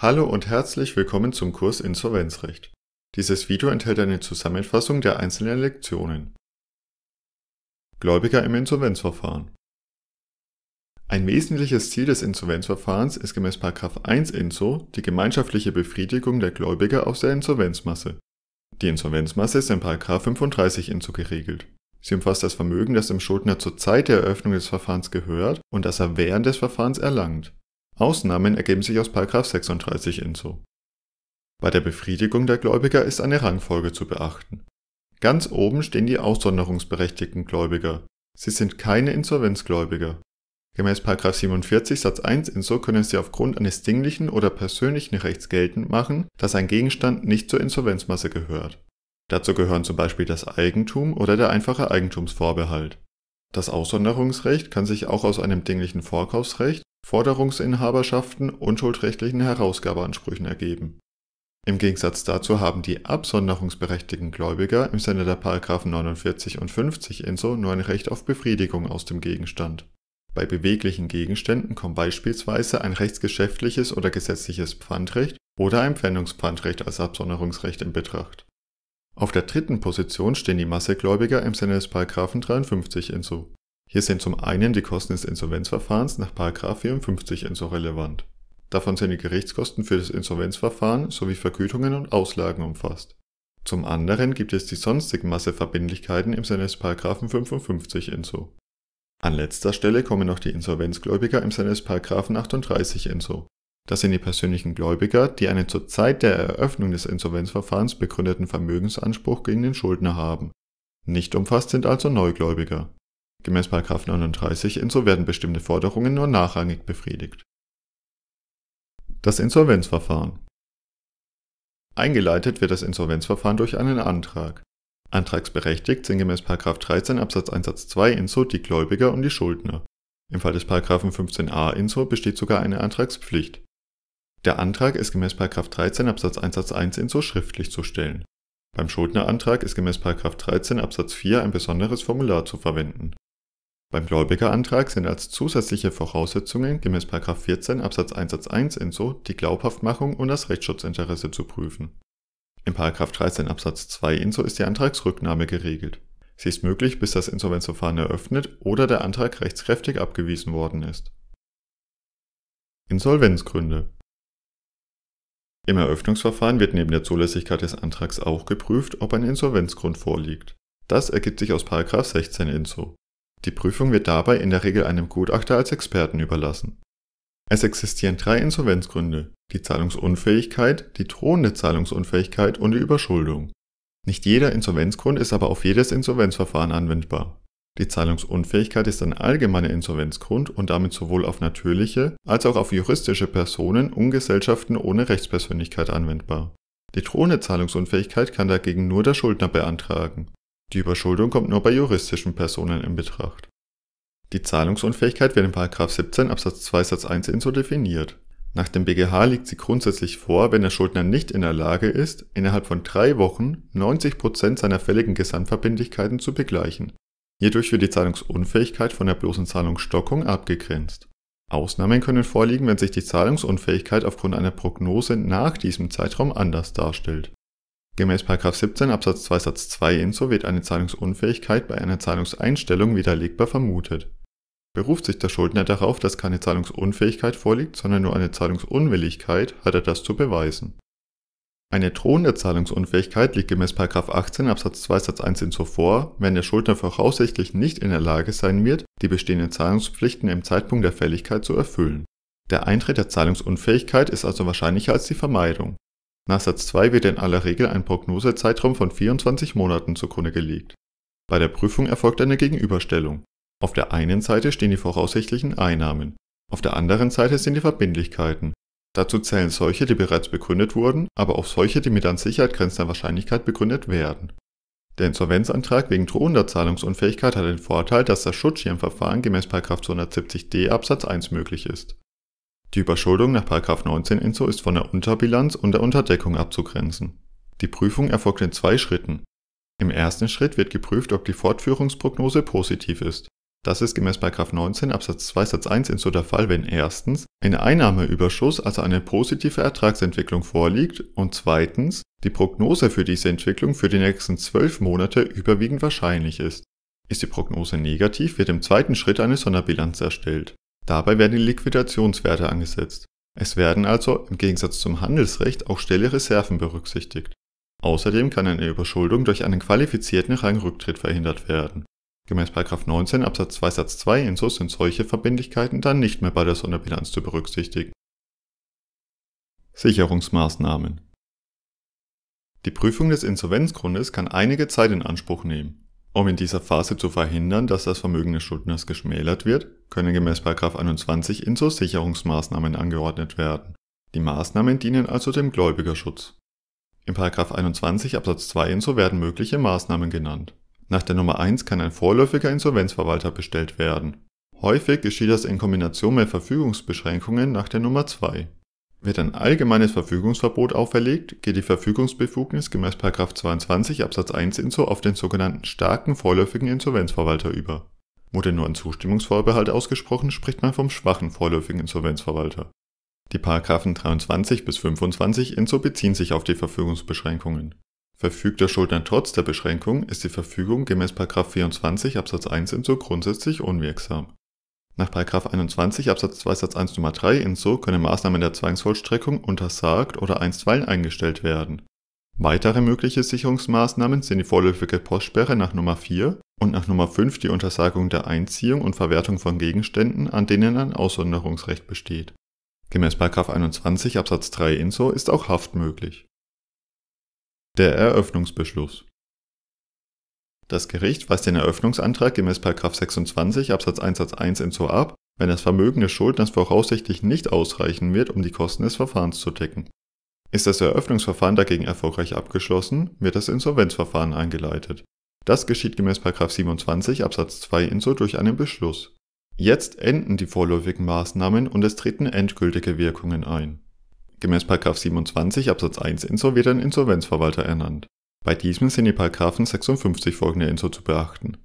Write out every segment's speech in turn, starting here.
Hallo und herzlich willkommen zum Kurs Insolvenzrecht. Dieses Video enthält eine Zusammenfassung der einzelnen Lektionen. Gläubiger im Insolvenzverfahren. Ein wesentliches Ziel des Insolvenzverfahrens ist gemäß 1 INSO die gemeinschaftliche Befriedigung der Gläubiger aus der Insolvenzmasse. Die Insolvenzmasse ist in 35 INSO geregelt. Sie umfasst das Vermögen, das dem Schuldner zur Zeit der Eröffnung des Verfahrens gehört und das er während des Verfahrens erlangt. Ausnahmen ergeben sich aus 36 InSo. Bei der Befriedigung der Gläubiger ist eine Rangfolge zu beachten. Ganz oben stehen die aussonderungsberechtigten Gläubiger. Sie sind keine Insolvenzgläubiger. Gemäß 47 Satz 1 InSo können sie aufgrund eines dinglichen oder persönlichen Rechts geltend machen, dass ein Gegenstand nicht zur Insolvenzmasse gehört. Dazu gehören zum Beispiel das Eigentum oder der einfache Eigentumsvorbehalt. Das Aussonderungsrecht kann sich auch aus einem dinglichen Vorkaufsrecht Forderungsinhaberschaften und schuldrechtlichen Herausgabeansprüchen ergeben. Im Gegensatz dazu haben die absonderungsberechtigten Gläubiger im Sinne der §§ Paragraphen 49 und 50 InSO nur ein Recht auf Befriedigung aus dem Gegenstand. Bei beweglichen Gegenständen kommt beispielsweise ein rechtsgeschäftliches oder gesetzliches Pfandrecht oder ein Pfändungspfandrecht als Absonderungsrecht in Betracht. Auf der dritten Position stehen die Massegläubiger im Sinne des § Paragraphen 53 InSO. Hier sind zum einen die Kosten des Insolvenzverfahrens nach 54 InSO relevant. Davon sind die Gerichtskosten für das Insolvenzverfahren sowie Vergütungen und Auslagen umfasst. Zum anderen gibt es die sonstigen Masseverbindlichkeiten im Sinne des 55 InSO. An letzter Stelle kommen noch die Insolvenzgläubiger im Sinne des 38 InSO. Das sind die persönlichen Gläubiger, die einen zur Zeit der Eröffnung des Insolvenzverfahrens begründeten Vermögensanspruch gegen den Schuldner haben. Nicht umfasst sind also Neugläubiger. Gemäß 39 InSO werden bestimmte Forderungen nur nachrangig befriedigt. Das Insolvenzverfahren Eingeleitet wird das Insolvenzverfahren durch einen Antrag. Antragsberechtigt sind gemäß 13 Absatz 1 Satz 2 InSO die Gläubiger und die Schuldner. Im Fall des 15a InSO besteht sogar eine Antragspflicht. Der Antrag ist gemäß 13 Absatz 1 Satz 1 InSO schriftlich zu stellen. Beim Schuldnerantrag ist gemäß 13 Absatz 4 ein besonderes Formular zu verwenden beim Gläubigerantrag sind als zusätzliche Voraussetzungen gemäß § 14 Absatz 1 Satz 1 InSO die Glaubhaftmachung und das Rechtsschutzinteresse zu prüfen. In § 13 Absatz 2 InSO ist die Antragsrücknahme geregelt. Sie ist möglich, bis das Insolvenzverfahren eröffnet oder der Antrag rechtskräftig abgewiesen worden ist. Insolvenzgründe Im Eröffnungsverfahren wird neben der Zulässigkeit des Antrags auch geprüft, ob ein Insolvenzgrund vorliegt. Das ergibt sich aus § 16 InSO. Die Prüfung wird dabei in der Regel einem Gutachter als Experten überlassen. Es existieren drei Insolvenzgründe, die Zahlungsunfähigkeit, die drohende Zahlungsunfähigkeit und die Überschuldung. Nicht jeder Insolvenzgrund ist aber auf jedes Insolvenzverfahren anwendbar. Die Zahlungsunfähigkeit ist ein allgemeiner Insolvenzgrund und damit sowohl auf natürliche als auch auf juristische Personen und Gesellschaften ohne Rechtspersönlichkeit anwendbar. Die drohende Zahlungsunfähigkeit kann dagegen nur der Schuldner beantragen. Die Überschuldung kommt nur bei juristischen Personen in Betracht. Die Zahlungsunfähigkeit wird in 17 Absatz 2 Satz 1 INSO definiert. Nach dem BGH liegt sie grundsätzlich vor, wenn der Schuldner nicht in der Lage ist, innerhalb von drei Wochen 90% seiner fälligen Gesamtverbindlichkeiten zu begleichen. Hierdurch wird die Zahlungsunfähigkeit von der bloßen Zahlungsstockung abgegrenzt. Ausnahmen können vorliegen, wenn sich die Zahlungsunfähigkeit aufgrund einer Prognose nach diesem Zeitraum anders darstellt Gemäß 17 Absatz 2 Satz 2 InSO wird eine Zahlungsunfähigkeit bei einer Zahlungseinstellung widerlegbar vermutet. Beruft sich der Schuldner darauf, dass keine Zahlungsunfähigkeit vorliegt, sondern nur eine Zahlungsunwilligkeit, hat er das zu beweisen. Eine drohende Zahlungsunfähigkeit liegt gemäß 18 Absatz 2 Satz 1 InSO vor, wenn der Schuldner voraussichtlich nicht in der Lage sein wird, die bestehenden Zahlungspflichten im Zeitpunkt der Fälligkeit zu erfüllen. Der Eintritt der Zahlungsunfähigkeit ist also wahrscheinlicher als die Vermeidung nach Satz 2 wird in aller Regel ein Prognosezeitraum von 24 Monaten zugrunde gelegt. Bei der Prüfung erfolgt eine Gegenüberstellung. Auf der einen Seite stehen die voraussichtlichen Einnahmen, auf der anderen Seite sind die Verbindlichkeiten. Dazu zählen solche, die bereits begründet wurden, aber auch solche, die mit an Sicherheit grenzender Wahrscheinlichkeit begründet werden. Der Insolvenzantrag wegen drohender Zahlungsunfähigkeit hat den Vorteil, dass das Schutzschirmverfahren gemäß 270d Absatz 1 möglich ist die Überschuldung nach § 19 InSO ist von der Unterbilanz und der Unterdeckung abzugrenzen. Die Prüfung erfolgt in zwei Schritten. Im ersten Schritt wird geprüft, ob die Fortführungsprognose positiv ist. Das ist gemäß 19 Absatz 2 Satz 1 InSO der Fall, wenn erstens ein Einnahmeüberschuss, also eine positive Ertragsentwicklung vorliegt und zweitens die Prognose für diese Entwicklung für die nächsten zwölf Monate überwiegend wahrscheinlich ist. Ist die Prognose negativ, wird im zweiten Schritt eine Sonderbilanz erstellt. Dabei werden die Liquidationswerte angesetzt. Es werden also im Gegensatz zum Handelsrecht auch stelle Reserven berücksichtigt. Außerdem kann eine Überschuldung durch einen qualifizierten Rangrücktritt verhindert werden. Gemäß 19 Absatz 2 Satz 2 INSO sind solche Verbindlichkeiten dann nicht mehr bei der Sonderbilanz zu berücksichtigen. Sicherungsmaßnahmen Die Prüfung des Insolvenzgrundes kann einige Zeit in Anspruch nehmen. Um in dieser Phase zu verhindern, dass das Vermögen des Schuldners geschmälert wird, können gemäß 21 Inso-Sicherungsmaßnahmen angeordnet werden. Die Maßnahmen dienen also dem Gläubigerschutz. In 21 Absatz 2 Inso werden mögliche Maßnahmen genannt. Nach der Nummer 1 kann ein vorläufiger Insolvenzverwalter bestellt werden. Häufig geschieht das in Kombination mit Verfügungsbeschränkungen nach der Nummer 2. Wird ein allgemeines Verfügungsverbot auferlegt, geht die Verfügungsbefugnis gemäß 22 Absatz 1 InSO auf den sogenannten starken vorläufigen Insolvenzverwalter über. Wurde nur ein Zustimmungsvorbehalt ausgesprochen, spricht man vom schwachen vorläufigen Insolvenzverwalter. Die 23 bis 25 InSO beziehen sich auf die Verfügungsbeschränkungen. Verfügt der Schuldner trotz der Beschränkung, ist die Verfügung gemäß 24 Absatz 1 InSO grundsätzlich unwirksam. Nach 21 Absatz 2 Satz 1 Nummer 3 InSO können Maßnahmen der Zwangsvollstreckung untersagt oder einstweilen eingestellt werden. Weitere mögliche Sicherungsmaßnahmen sind die vorläufige Postsperre nach Nummer 4 und nach Nummer 5 die Untersagung der Einziehung und Verwertung von Gegenständen, an denen ein Aussonderungsrecht besteht. Gemäß 21 Absatz 3 InSO ist auch Haft möglich. Der Eröffnungsbeschluss das Gericht weist den Eröffnungsantrag gemäß 26 Absatz 1 Satz 1 InSO ab, wenn das Vermögen des Schuldners voraussichtlich nicht ausreichen wird, um die Kosten des Verfahrens zu decken. Ist das Eröffnungsverfahren dagegen erfolgreich abgeschlossen, wird das Insolvenzverfahren eingeleitet. Das geschieht gemäß 27 Absatz 2 InSO durch einen Beschluss. Jetzt enden die vorläufigen Maßnahmen und es treten endgültige Wirkungen ein. Gemäß 27 Absatz 1 InSO wird ein Insolvenzverwalter ernannt bei diesem sind die § Paragraphen 56 folgende Inso zu beachten.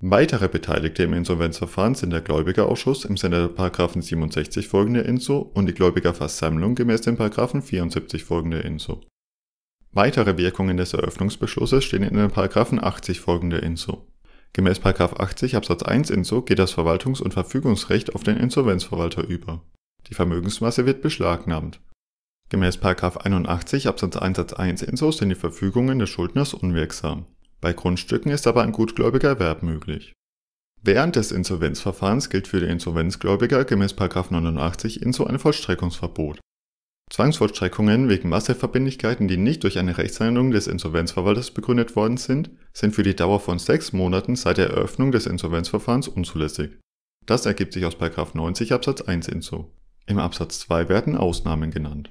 Weitere Beteiligte im Insolvenzverfahren sind der Gläubigerausschuss im Sinne der § Paragraphen 67 folgende Inso und die Gläubigerversammlung gemäß dem § 74 folgende Inso. Weitere Wirkungen des Eröffnungsbeschlusses stehen in den § Paragraphen 80 folgende Inso. Gemäß § 80 Absatz 1 Inso geht das Verwaltungs- und Verfügungsrecht auf den Insolvenzverwalter über. Die Vermögensmasse wird beschlagnahmt Gemäß 81 Absatz 1 Satz 1 InSO sind die Verfügungen des Schuldners unwirksam. Bei Grundstücken ist aber ein gutgläubiger Erwerb möglich. Während des Insolvenzverfahrens gilt für die Insolvenzgläubiger gemäß 89 InSO ein Vollstreckungsverbot. Zwangsvollstreckungen wegen Masseverbindlichkeiten, die nicht durch eine Rechtshandlung des Insolvenzverwalters begründet worden sind, sind für die Dauer von sechs Monaten seit der Eröffnung des Insolvenzverfahrens unzulässig. Das ergibt sich aus 90 Absatz 1 InSO. Im Absatz 2 werden Ausnahmen genannt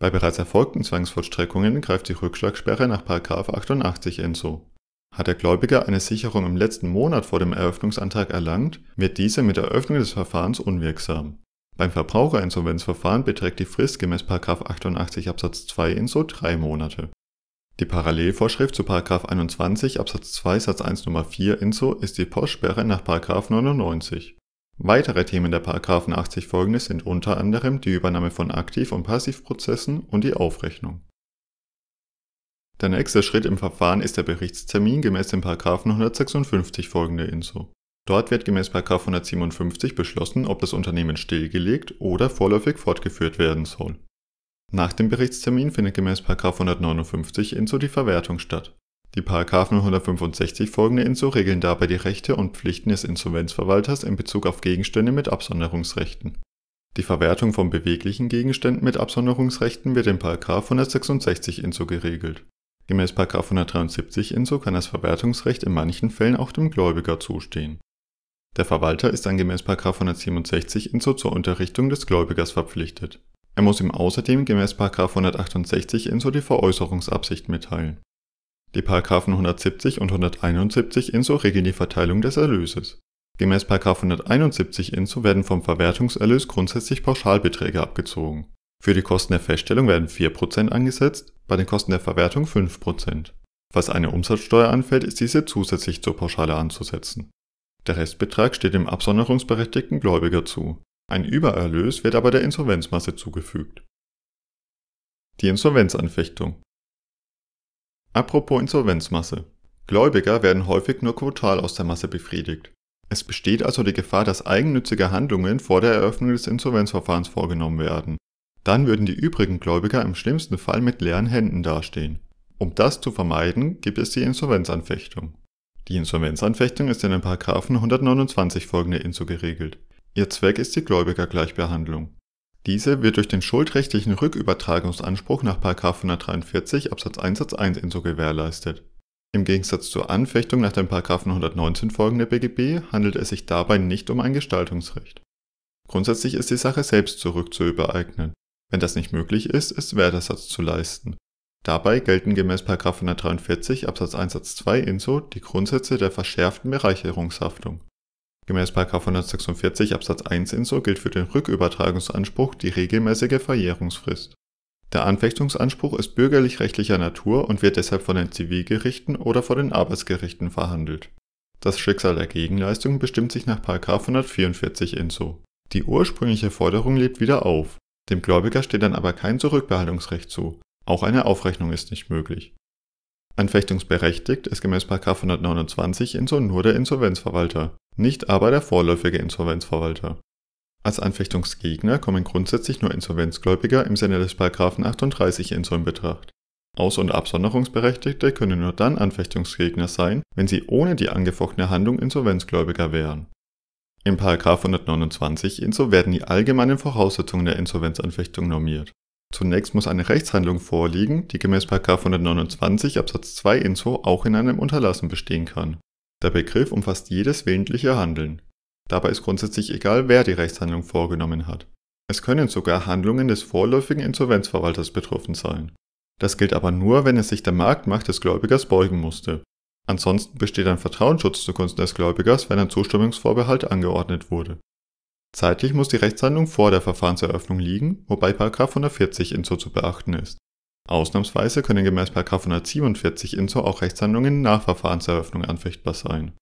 bei bereits erfolgten Zwangsvollstreckungen greift die Rückschlagssperre nach 88 ENSO. Hat der Gläubiger eine Sicherung im letzten Monat vor dem Eröffnungsantrag erlangt, wird diese mit Eröffnung des Verfahrens unwirksam. Beim Verbraucherinsolvenzverfahren beträgt die Frist gemäß 88 Absatz 2 INSO drei Monate. Die Parallelvorschrift zu 21 Absatz 2 Satz 1 Nummer 4 INSO ist die Postsperre nach 99. Weitere Themen der § 80 folgende sind unter anderem die Übernahme von Aktiv und Passivprozessen und die Aufrechnung. Der nächste Schritt im Verfahren ist der Berichtstermin gemäß dem § 156 folgende InSO. Dort wird gemäß § 157 beschlossen, ob das Unternehmen stillgelegt oder vorläufig fortgeführt werden soll. Nach dem Berichtstermin findet gemäß § 159 InSO die Verwertung statt die § 165 folgende InSO regeln dabei die Rechte und Pflichten des Insolvenzverwalters in Bezug auf Gegenstände mit Absonderungsrechten. Die Verwertung von beweglichen Gegenständen mit Absonderungsrechten wird in § 166 InSO geregelt. Gemäß § 173 InSO kann das Verwertungsrecht in manchen Fällen auch dem Gläubiger zustehen. Der Verwalter ist dann gemäß § 167 InSO zur Unterrichtung des Gläubigers verpflichtet. Er muss ihm außerdem gemäß § 168 InSO die Veräußerungsabsicht mitteilen die Paragraphen 170 und 171 INSO regeln die Verteilung des Erlöses. Gemäß 171 INSO werden vom Verwertungserlös grundsätzlich Pauschalbeträge abgezogen. Für die Kosten der Feststellung werden 4% angesetzt, bei den Kosten der Verwertung 5%. Falls eine Umsatzsteuer anfällt, ist diese zusätzlich zur Pauschale anzusetzen. Der Restbetrag steht dem absonderungsberechtigten Gläubiger zu. Ein Übererlös wird aber der Insolvenzmasse zugefügt. Die Insolvenzanfechtung Apropos Insolvenzmasse. Gläubiger werden häufig nur quotal aus der Masse befriedigt. Es besteht also die Gefahr, dass eigennützige Handlungen vor der Eröffnung des Insolvenzverfahrens vorgenommen werden. Dann würden die übrigen Gläubiger im schlimmsten Fall mit leeren Händen dastehen. Um das zu vermeiden, gibt es die Insolvenzanfechtung. Die Insolvenzanfechtung ist in den Paragraphen 129 folgende INSO geregelt. Ihr Zweck ist die Gläubigergleichbehandlung. Diese wird durch den schuldrechtlichen Rückübertragungsanspruch nach 143 Absatz 1 Satz 1 InSO gewährleistet. Im Gegensatz zur Anfechtung nach dem 119 folgende BGB handelt es sich dabei nicht um ein Gestaltungsrecht. Grundsätzlich ist die Sache selbst zurückzuübereignen. Wenn das nicht möglich ist, ist Wertersatz zu leisten. Dabei gelten gemäß 143 Absatz 1 Satz 2 InSO die Grundsätze der verschärften Bereicherungshaftung Gemäß 146 Absatz 1 InSO gilt für den Rückübertragungsanspruch die regelmäßige Verjährungsfrist. Der Anfechtungsanspruch ist bürgerlich-rechtlicher Natur und wird deshalb von den Zivilgerichten oder von den Arbeitsgerichten verhandelt. Das Schicksal der Gegenleistung bestimmt sich nach 144 InSO. Die ursprüngliche Forderung lebt wieder auf, dem Gläubiger steht dann aber kein Zurückbehaltungsrecht zu, auch eine Aufrechnung ist nicht möglich Anfechtungsberechtigt ist gemäß 129 InSO nur der Insolvenzverwalter, nicht aber der vorläufige Insolvenzverwalter. Als Anfechtungsgegner kommen grundsätzlich nur Insolvenzgläubiger im Sinne des 38 InSO in Betracht. Aus- und Absonderungsberechtigte können nur dann Anfechtungsgegner sein, wenn sie ohne die angefochtene Handlung Insolvenzgläubiger wären. Im 129 InSO werden die allgemeinen Voraussetzungen der Insolvenzanfechtung normiert Zunächst muss eine Rechtshandlung vorliegen, die gemäß 129 Absatz 2 InSO auch in einem Unterlassen bestehen kann. Der Begriff umfasst jedes willentliche Handeln. Dabei ist grundsätzlich egal, wer die Rechtshandlung vorgenommen hat. Es können sogar Handlungen des vorläufigen Insolvenzverwalters betroffen sein. Das gilt aber nur, wenn es sich der Marktmacht des Gläubigers beugen musste. Ansonsten besteht ein Vertrauensschutz zugunsten des Gläubigers, wenn ein Zustimmungsvorbehalt angeordnet wurde. Zeitlich muss die Rechtshandlung vor der Verfahrenseröffnung liegen, wobei § 140 InSO zu beachten ist. Ausnahmsweise können gemäß § 147 InSO auch Rechtshandlungen nach Verfahrenseröffnung anfechtbar sein.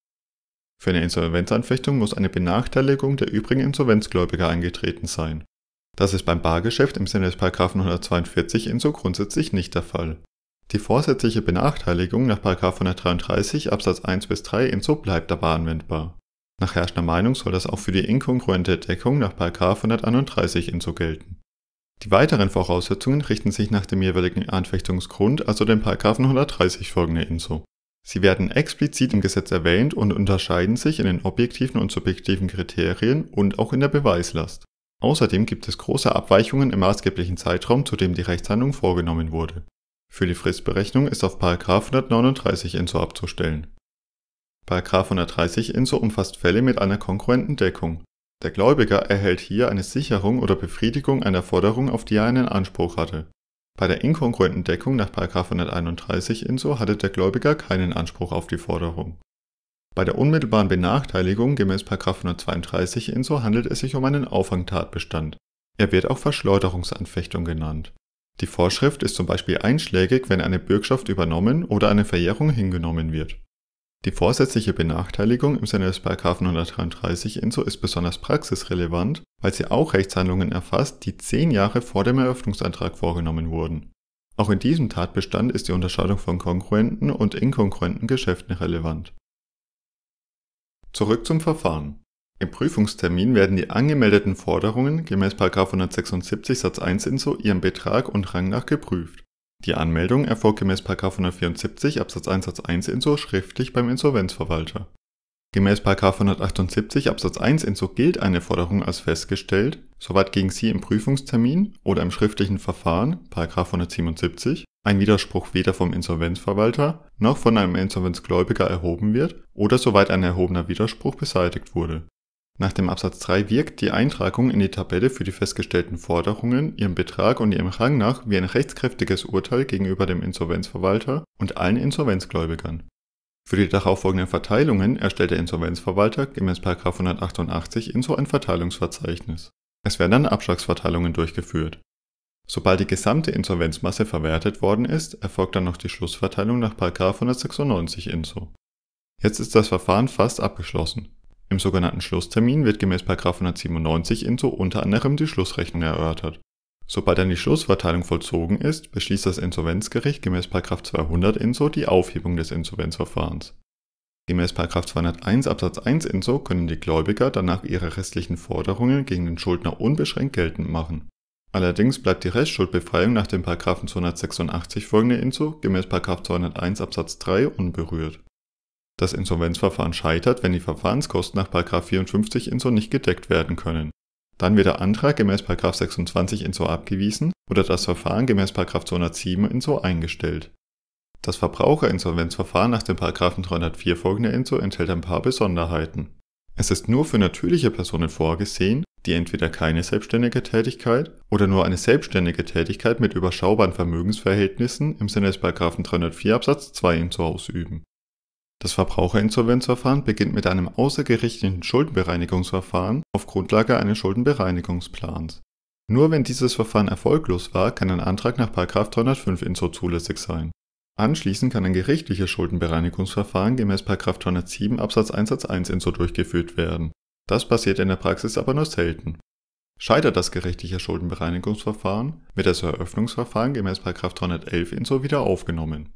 Für eine Insolvenzanfechtung muss eine Benachteiligung der übrigen Insolvenzgläubiger eingetreten sein. Das ist beim Bargeschäft im Sinne des § 142 InSO grundsätzlich nicht der Fall. Die vorsätzliche Benachteiligung nach § 133 Absatz 1 bis 3 InSO bleibt aber anwendbar nach herrschender Meinung soll das auch für die inkongruente Deckung nach 131 INSO gelten. Die weiteren Voraussetzungen richten sich nach dem jeweiligen Anfechtungsgrund, also dem 130 folgende INSO. Sie werden explizit im Gesetz erwähnt und unterscheiden sich in den objektiven und subjektiven Kriterien und auch in der Beweislast. Außerdem gibt es große Abweichungen im maßgeblichen Zeitraum, zu dem die Rechtshandlung vorgenommen wurde. Für die Fristberechnung ist auf 139 INSO abzustellen. 130 InSO umfasst Fälle mit einer kongruenten Deckung. Der Gläubiger erhält hier eine Sicherung oder Befriedigung einer Forderung, auf die er einen Anspruch hatte. Bei der inkongruenten Deckung nach 131 InSO hatte der Gläubiger keinen Anspruch auf die Forderung. Bei der unmittelbaren Benachteiligung gemäß 132 InSO handelt es sich um einen Auffangtatbestand. Er wird auch Verschleuderungsanfechtung genannt. Die Vorschrift ist zum Beispiel einschlägig, wenn eine Bürgschaft übernommen oder eine Verjährung hingenommen wird die vorsätzliche Benachteiligung im Sinne des 133 INSO ist besonders praxisrelevant, weil sie auch Rechtshandlungen erfasst, die zehn Jahre vor dem Eröffnungsantrag vorgenommen wurden. Auch in diesem Tatbestand ist die Unterscheidung von kongruenten und inkongruenten Geschäften relevant. Zurück zum Verfahren. Im Prüfungstermin werden die angemeldeten Forderungen gemäß 176 Satz 1 INSO ihrem Betrag und Rang nach geprüft. Die Anmeldung erfolgt gemäß 174 Absatz 1 Satz 1 InSO schriftlich beim Insolvenzverwalter. Gemäß 178 Absatz 1 InSO gilt eine Forderung als festgestellt, soweit gegen sie im Prüfungstermin oder im schriftlichen Verfahren 177 ein Widerspruch weder vom Insolvenzverwalter noch von einem Insolvenzgläubiger erhoben wird oder soweit ein erhobener Widerspruch beseitigt wurde nach dem Absatz 3 wirkt die Eintragung in die Tabelle für die festgestellten Forderungen, ihrem Betrag und ihrem Rang nach wie ein rechtskräftiges Urteil gegenüber dem Insolvenzverwalter und allen Insolvenzgläubigern. Für die darauffolgenden Verteilungen erstellt der Insolvenzverwalter gemäß 188 INSO ein Verteilungsverzeichnis. Es werden dann Abschlagsverteilungen durchgeführt. Sobald die gesamte Insolvenzmasse verwertet worden ist, erfolgt dann noch die Schlussverteilung nach 196 INSO. Jetzt ist das Verfahren fast abgeschlossen. Im sogenannten Schlusstermin wird gemäß 197 InSO unter anderem die Schlussrechnung erörtert. Sobald dann die Schlussverteilung vollzogen ist, beschließt das Insolvenzgericht gemäß 200 InSO die Aufhebung des Insolvenzverfahrens. Gemäß 201 Absatz 1 InSO können die Gläubiger danach ihre restlichen Forderungen gegen den Schuldner unbeschränkt geltend machen. Allerdings bleibt die Restschuldbefreiung nach dem 286 folgende InSO gemäß 201 Absatz 3 unberührt das Insolvenzverfahren scheitert, wenn die Verfahrenskosten nach 54 InSO nicht gedeckt werden können. Dann wird der Antrag gemäß 26 InSO abgewiesen oder das Verfahren gemäß 207 InSO eingestellt. Das Verbraucherinsolvenzverfahren nach dem 304 folgende InSO enthält ein paar Besonderheiten. Es ist nur für natürliche Personen vorgesehen, die entweder keine selbstständige Tätigkeit oder nur eine selbstständige Tätigkeit mit überschaubaren Vermögensverhältnissen im Sinne des 304 Absatz 2 InSO ausüben das Verbraucherinsolvenzverfahren beginnt mit einem außergerichtlichen Schuldenbereinigungsverfahren auf Grundlage eines Schuldenbereinigungsplans. Nur wenn dieses Verfahren erfolglos war, kann ein Antrag nach 305 InSO zulässig sein. Anschließend kann ein gerichtliches Schuldenbereinigungsverfahren gemäß 307 Absatz 1 Satz 1 InSO durchgeführt werden. Das passiert in der Praxis aber nur selten. Scheitert das gerichtliche Schuldenbereinigungsverfahren, wird das Eröffnungsverfahren gemäß 311 InSO wieder aufgenommen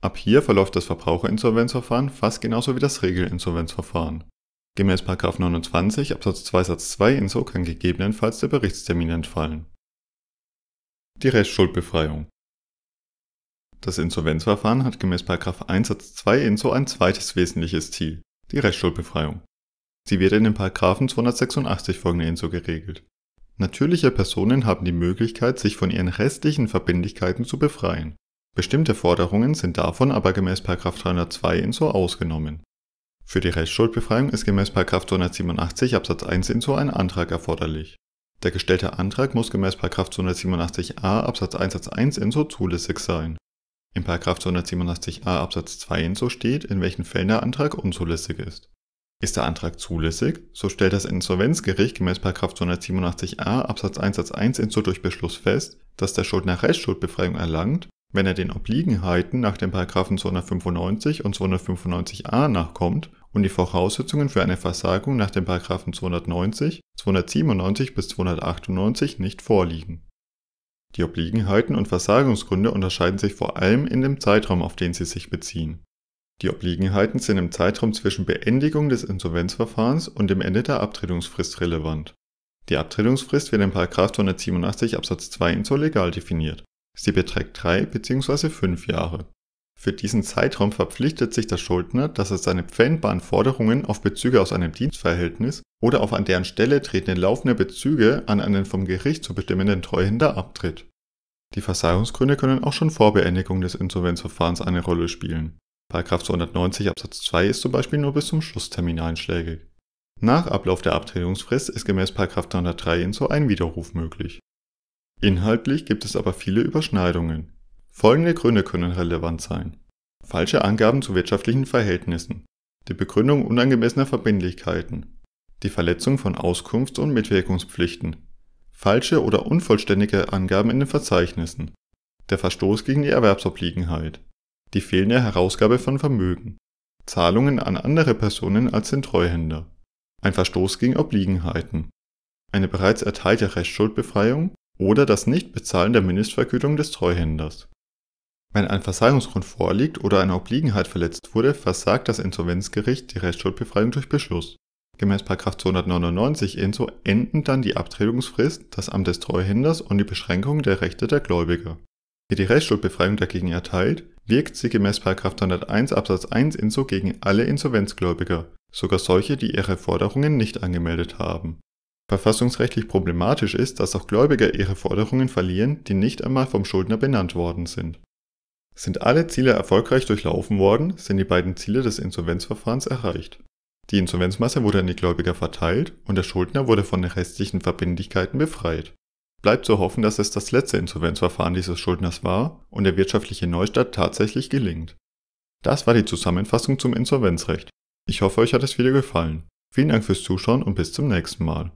Ab hier verläuft das Verbraucherinsolvenzverfahren fast genauso wie das Regelinsolvenzverfahren. Gemäß 29 Absatz 2 Satz 2 INSO kann gegebenenfalls der Berichtstermin entfallen. Die Restschuldbefreiung Das Insolvenzverfahren hat gemäß 1 Satz 2 INSO ein zweites wesentliches Ziel, die Restschuldbefreiung. Sie wird in den Paragraphen 286 folgende INSO geregelt. Natürliche Personen haben die Möglichkeit, sich von ihren restlichen Verbindlichkeiten zu befreien. Bestimmte Forderungen sind davon aber gemäß 302 InSO ausgenommen. Für die Rechtsschuldbefreiung ist gemäß 287 Absatz 1 InSO ein Antrag erforderlich. Der gestellte Antrag muss gemäß 287a Absatz 1 Satz 1 InSO zulässig sein. In 287a Absatz 2 InSO steht, in welchen Fällen der Antrag unzulässig ist. Ist der Antrag zulässig, so stellt das Insolvenzgericht gemäß 287a Absatz 1 Satz 1 InSO durch Beschluss fest, dass der Schuldner Rechtsschuldbefreiung erlangt wenn er den Obliegenheiten nach den Paragraphen 295 und 295a nachkommt und die Voraussetzungen für eine Versagung nach den Paragraphen 290, 297 bis 298 nicht vorliegen. Die Obliegenheiten und Versagungsgründe unterscheiden sich vor allem in dem Zeitraum, auf den sie sich beziehen. Die Obliegenheiten sind im Zeitraum zwischen Beendigung des Insolvenzverfahrens und dem Ende der Abtretungsfrist relevant. Die Abtretungsfrist wird in 287 Absatz 2 insollegal definiert. Sie beträgt drei bzw. fünf Jahre. Für diesen Zeitraum verpflichtet sich der Schuldner, dass er seine pfändbaren Forderungen auf Bezüge aus einem Dienstverhältnis oder auf an deren Stelle tretende laufende Bezüge an einen vom Gericht zu bestimmenden Treuhänder abtritt. Die Versagungsgründe können auch schon vor Beendigung des Insolvenzverfahrens eine Rolle spielen. Paragraph 290 Absatz 2 ist zum Beispiel nur bis zum Schlusstermin einschlägig. Nach Ablauf der Abtretungsfrist ist gemäß Paragraph 303 INSO ein Widerruf möglich. Inhaltlich gibt es aber viele Überschneidungen. Folgende Gründe können relevant sein. Falsche Angaben zu wirtschaftlichen Verhältnissen. Die Begründung unangemessener Verbindlichkeiten. Die Verletzung von Auskunfts- und Mitwirkungspflichten. Falsche oder unvollständige Angaben in den Verzeichnissen. Der Verstoß gegen die Erwerbsobliegenheit. Die fehlende Herausgabe von Vermögen. Zahlungen an andere Personen als den Treuhänder. Ein Verstoß gegen Obliegenheiten. Eine bereits erteilte Restschuldbefreiung oder das Nichtbezahlen der Mindestvergütung des Treuhänders. Wenn ein Versagungsgrund vorliegt oder eine Obliegenheit verletzt wurde, versagt das Insolvenzgericht die Rechtsschuldbefreiung durch Beschluss. Gemäß 299 INSO enden dann die Abtretungsfrist, das Amt des Treuhänders und die Beschränkung der Rechte der Gläubiger. Wird die Rechtsschuldbefreiung dagegen erteilt, wirkt sie gemäß 301 Absatz 1 INSO gegen alle Insolvenzgläubiger, sogar solche, die ihre Forderungen nicht angemeldet haben Verfassungsrechtlich problematisch ist, dass auch Gläubiger ihre Forderungen verlieren, die nicht einmal vom Schuldner benannt worden sind. Sind alle Ziele erfolgreich durchlaufen worden, sind die beiden Ziele des Insolvenzverfahrens erreicht. Die Insolvenzmasse wurde an die Gläubiger verteilt und der Schuldner wurde von den restlichen Verbindlichkeiten befreit. Bleibt zu hoffen, dass es das letzte Insolvenzverfahren dieses Schuldners war und der wirtschaftliche Neustart tatsächlich gelingt. Das war die Zusammenfassung zum Insolvenzrecht. Ich hoffe, euch hat das Video gefallen. Vielen Dank fürs Zuschauen und bis zum nächsten Mal.